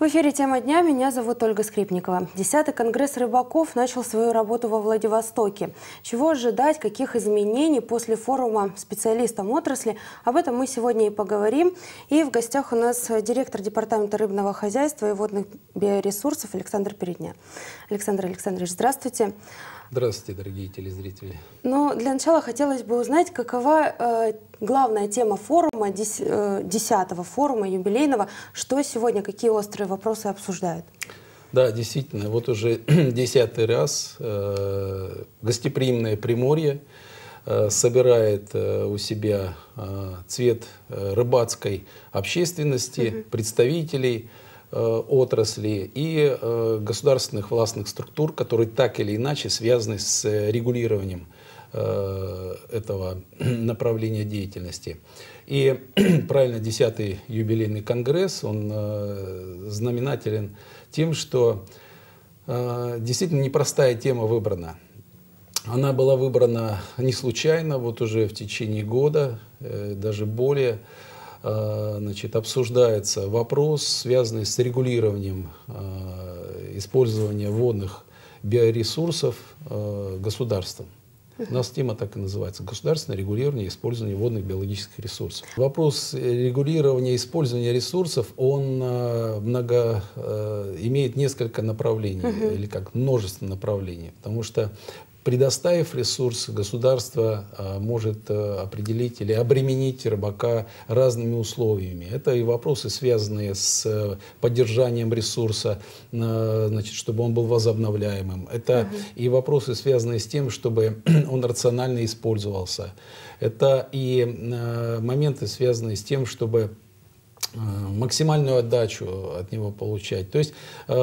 В эфире «Тема дня». Меня зовут Ольга Скрипникова. Десятый конгресс рыбаков начал свою работу во Владивостоке. Чего ожидать, каких изменений после форума специалистам отрасли, об этом мы сегодня и поговорим. И в гостях у нас директор Департамента рыбного хозяйства и водных биоресурсов Александр Передня. Александр Александрович, здравствуйте. Здравствуйте. Здравствуйте, дорогие телезрители. Но ну, для начала хотелось бы узнать, какова э, главная тема форума, 10, э, форума юбилейного, что сегодня, какие острые вопросы обсуждают? Да, действительно, вот уже десятый раз э, гостеприимное Приморье э, собирает э, у себя э, цвет э, рыбацкой общественности, угу. представителей Э, отрасли и э, государственных властных структур, которые так или иначе связаны с э, регулированием этого направления деятельности. И правильно, 10-й юбилейный конгресс, он знаменателен тем, что действительно непростая тема выбрана. Она была выбрана не случайно, вот уже в течение года, даже более. Э, значит, обсуждается вопрос, связанный с регулированием э, использования водных биоресурсов э, государством. У нас тема так и называется – государственное регулирование использования водных биологических ресурсов. Вопрос регулирования использования ресурсов, он много, имеет несколько направлений, или как множество направлений, потому что Предоставив ресурс, государство а, может а, определить или обременить рыбака разными условиями. Это и вопросы, связанные с э, поддержанием ресурса, значит, чтобы он был возобновляемым. Это угу. и вопросы, связанные с тем, чтобы он рационально использовался. Это и э, моменты, связанные с тем, чтобы Э, максимальную отдачу от него получать, то есть э,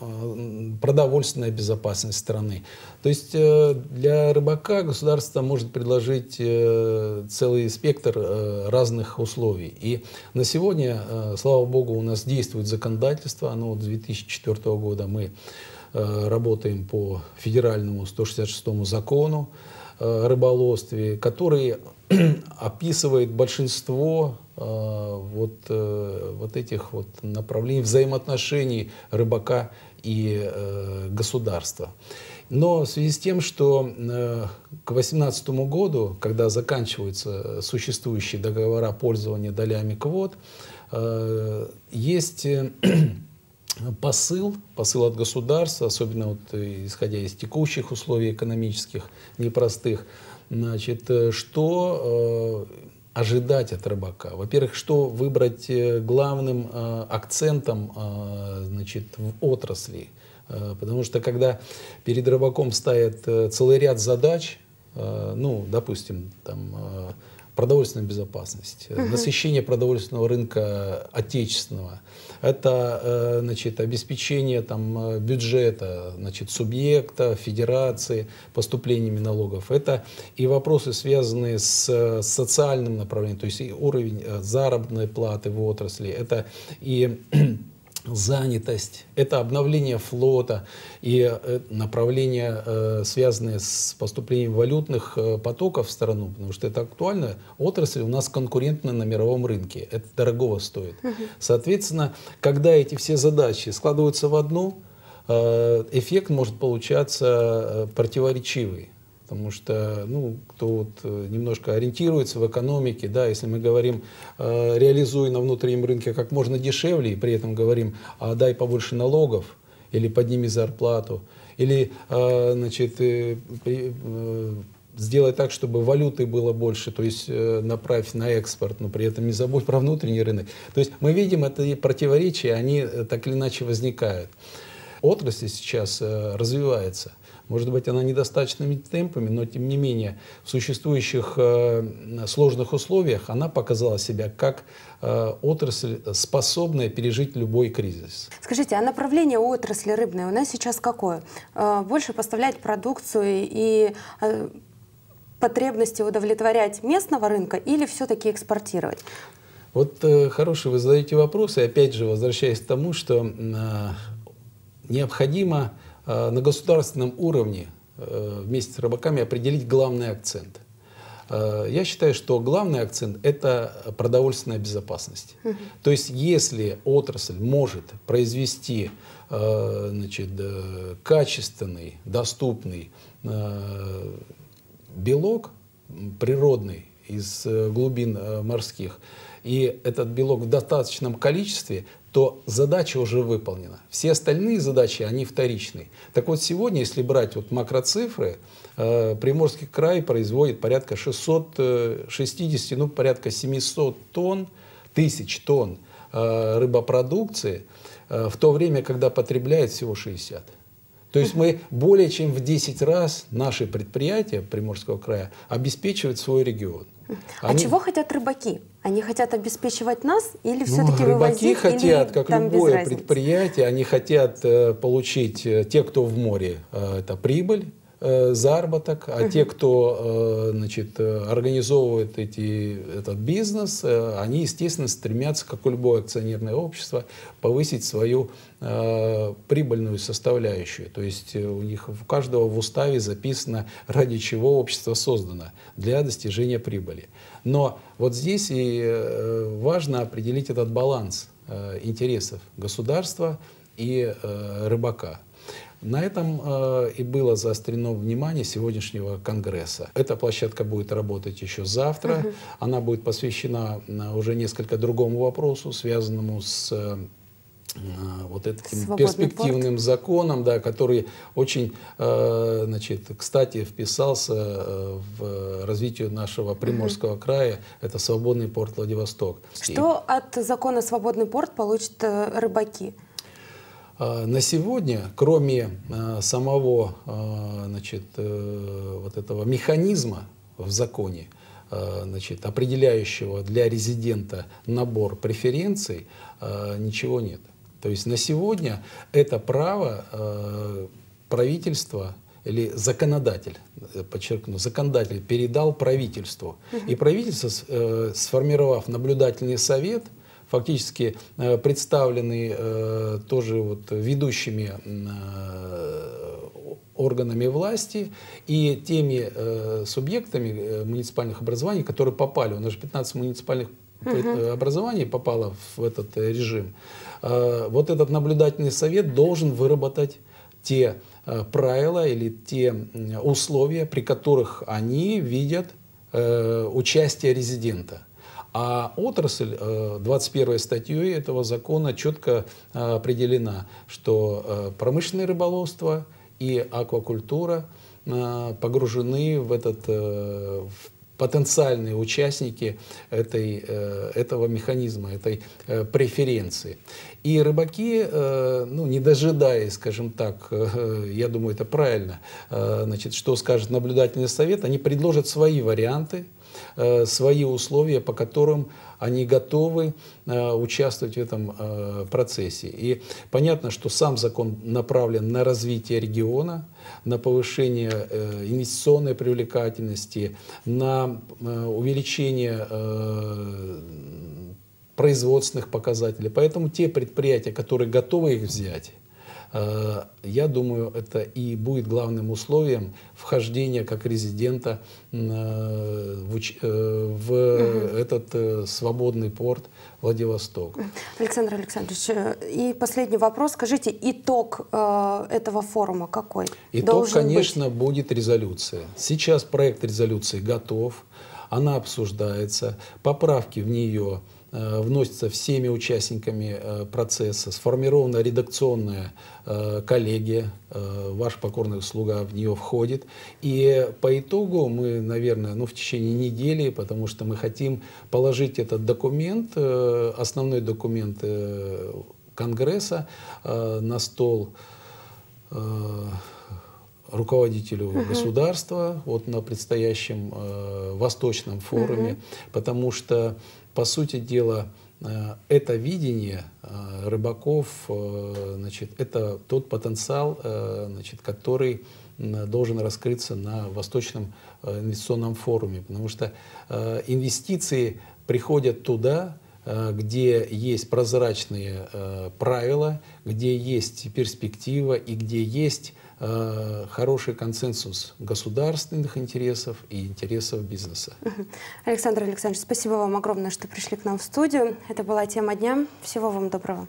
э, продовольственная безопасность страны. То есть для рыбака государство может предложить целый спектр разных условий. И на сегодня, слава богу, у нас действует законодательство, оно 2004 года мы работаем по федеральному 166 закону рыболовстве, который описывает большинство Э, вот, э, вот этих вот направлений, взаимоотношений рыбака и э, государства. Но в связи с тем, что к 2018 году, когда заканчиваются существующие договора пользования долями квот, есть посыл, посыл от государства, особенно вот исходя из текущих условий экономических непростых, значит, что ожидать от рыбака? Во-первых, что выбрать э, главным э, акцентом э, значит, в отрасли? Потому что когда перед рыбаком стоит целый ряд задач, ну, допустим, там, продовольственная безопасность, угу. насыщение продовольственного рынка отечественного, это э, значит, обеспечение там, э, бюджета значит, субъекта, федерации поступлениями налогов. Это и вопросы, связанные с социальным направлением, то есть и уровень заработной платы в отрасли, это и занятость, это обновление флота и э, направления, э, связанные с поступлением валютных э, потоков в страну, потому что это актуально. Отрасль у нас конкурентна на мировом рынке, это дорогого стоит. Соответственно, когда эти все задачи складываются в одну, эффект может получаться противоречивый. Потому что, ну, кто вот э, немножко ориентируется в экономике, да, если мы говорим, э, реализуй на внутреннем рынке как можно дешевле, и при этом говорим, а дай побольше налогов, или подними зарплату, или, э, значит, э, при, э, сделай так, чтобы валюты было больше, то есть э, направь на экспорт, но при этом не забудь про внутренний рынок. То есть мы видим это противоречия, они э, так или иначе возникают. Отрасль сейчас э, развивается – может быть, она недостаточными темпами, но тем не менее в существующих э, сложных условиях она показала себя как э, отрасль, способная пережить любой кризис. Скажите, а направление отрасли рыбной у нас сейчас какое? Э, больше поставлять продукцию и э, потребности удовлетворять местного рынка или все-таки экспортировать? Вот э, хороший вы задаете вопрос, и опять же возвращаясь к тому, что э, необходимо Э, на государственном уровне э, вместе с рыбаками определить главный акцент. Э, я считаю, что главный акцент – это продовольственная безопасность. То есть, если отрасль может произвести значит, качественный, доступный белок природный из глубин морских, и этот белок в достаточном количестве, то задача уже выполнена. Все остальные задачи, они вторичные. Так вот сегодня, если брать вот макроцифры, э, Приморский край производит порядка 660, э, ну порядка 700 тонн, тысяч тонн э, рыбопродукции, в то время, когда потребляет всего 60. То есть мы более чем в 10 раз наши предприятия Приморского края обеспечивают свой регион. А они... А чего хотят рыбаки? Они хотят обеспечивать нас или все-таки ну, рыбаки вывозить? Рыбаки хотят, или как любое предприятие, они хотят э, получить, э, те, кто в море, э, это прибыль, Э, заработок, а те, кто э, значит, э, организовывает эти, этот бизнес, они, естественно, стремятся, как и любое акционерное общество, повысить свою прибыльную составляющую. То есть у них у каждого в уставе записано, ради чего общество создано, для достижения прибыли. Но вот здесь и важно определить этот баланс интересов государства и рыбака. На этом э, и было заострено внимание сегодняшнего конгресса. Эта площадка будет работать еще завтра. Угу. Она будет посвящена э, уже несколько другому вопросу, связанному с э, вот этим Свободный перспективным порт. законом, да, который очень, э, значит, кстати, вписался э, в развитие нашего Приморского угу. края. Это свободный порт Владивосток. Что от закона «Свободный порт» получат э, рыбаки? А, на сегодня, кроме а, самого а, значит, э, вот этого механизма в законе, значит, определяющего для резидента набор преференций, ничего нет. То есть на сегодня это право правительства или законодатель, э, подчеркну, законодатель передал правительству. И правительство, э, сформировав наблюдательный совет – фактически э, представлены э, тоже вот ведущими э, органами власти и теми субъектами муниципальных образований, которые попали. У нас же 15 муниципальных угу. образований попало в этот режим. вот этот наблюдательный совет должен выработать те правила или те условия, при которых они видят э, участие резидента. А отрасль 21 э, статьей этого закона четко э, определена, что э, промышленное рыболовство и аквакультура погружены в этот в потенциальные участники этой, этого механизма, этой преференции. И рыбаки, ну, не дожидаясь, скажем так, я думаю, это правильно, значит, что скажет наблюдательный совет, они предложат свои варианты, Э, свои условия, по которым они готовы э, участвовать в этом э, процессе. И понятно, что сам закон направлен на развитие региона, на повышение инвестиционной привлекательности, на увеличение производственных показателей. Поэтому те предприятия, которые готовы их взять, Э, я думаю, это и будет главным условием вхождения как резидента э, в, э, в этот свободный порт Владивосток. Александр Александрович, и последний вопрос. Скажите, итог этого форума какой? Итог, Должен конечно, быть? будет резолюция. Сейчас проект резолюции готов, она обсуждается, поправки в нее Э, вносится всеми участниками э, процесса, сформирована редакционная э, коллегия, ваш покорный слуга в нее входит. И по итогу мы, наверное, ну, в течение недели, потому что мы хотим положить этот документ, основной документ Конгресса на стол руководителю угу. государства вот на предстоящем э, Восточном форуме, угу. потому что, по сути дела, э, это видение э, рыбаков, э, значит, это тот потенциал, э, значит, который должен раскрыться на Восточном э, инвестиционном форуме, потому что э, инвестиции приходят туда, Э, где есть прозрачные э, правила, где есть перспектива и где есть э, хороший консенсус государственных интересов и интересов бизнеса. Александр Александрович, спасибо вам огромное, что пришли к нам в студию. Это была тема дня. Всего вам доброго.